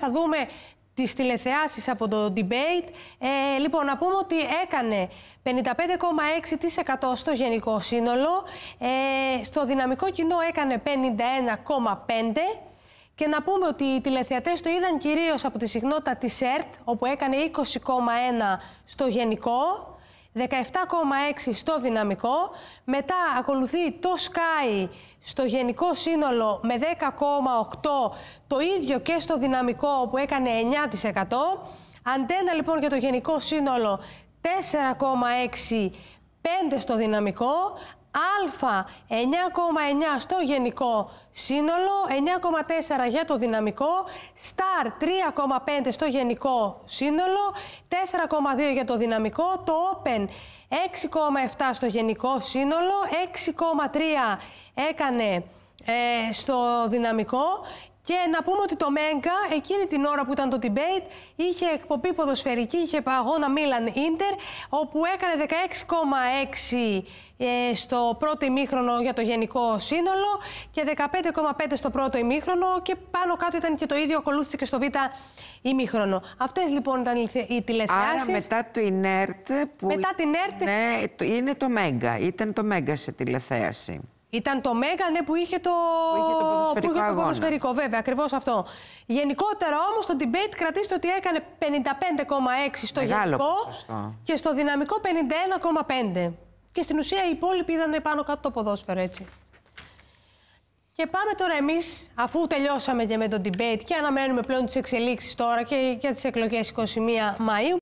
θα δούμε τις τηλεθεάσεις από το debate. Ε, λοιπόν, να πούμε ότι έκανε 55,6% στο γενικό σύνολο, ε, στο δυναμικό κοινό έκανε 51,5% και να πούμε ότι οι τηλεθεατές το είδαν κυρίως από τη συχνότητα της ΕΡΤ, όπου έκανε 20,1% στο γενικό 17,6 στο δυναμικό, μετά ακολουθεί το Sky στο γενικό σύνολο με 10,8, το ίδιο και στο δυναμικό που έκανε 9%. Αντένα λοιπόν για το γενικό σύνολο 4,6 5 στο δυναμικό, α 9,9 στο γενικό σύνολο, 9,4 για το δυναμικό, star 3,5 στο γενικό σύνολο, 4,2 για το δυναμικό, το open 6,7 στο γενικό σύνολο, 6,3 έκανε ε, στο δυναμικό, και να πούμε ότι το Μέγκα εκείνη την ώρα που ήταν το debate είχε εκπομπή ποδοσφαιρική, είχε είχε Μίλαν Ίντερ, όπου έκανε 16,6 ε, στο πρώτο ημίχρονο για το γενικό σύνολο και 15,5 στο πρώτο ημίχρονο και πάνω κάτω ήταν και το ίδιο ακολούθησε και στο β' ημίχρονο. Αυτές λοιπόν ήταν οι τηλεθεάσεις. Άρα μετά το ΙΝΕΡΤ που μετά την ΕΡΤ... ναι, είναι το Μέγκα, ήταν το Μέγκα σε τηλεθέαση. Ήταν το Μέγα, ναι, που είχε το, ποδοσφαιρικό, βέβαια, ακριβώς αυτό. Γενικότερα όμως το debate κρατήστε ότι έκανε 55,6 στο Μεγάλο γενικό και στο δυναμικό 51,5. Και στην ουσία οι υπόλοιποι είδαν πάνω κάτω το ποδόσφαιρο έτσι. Και πάμε τώρα εμείς, αφού τελειώσαμε και με το debate και αναμένουμε πλέον τις εξελίξεις τώρα και για τις εκλογές 21 Μαου.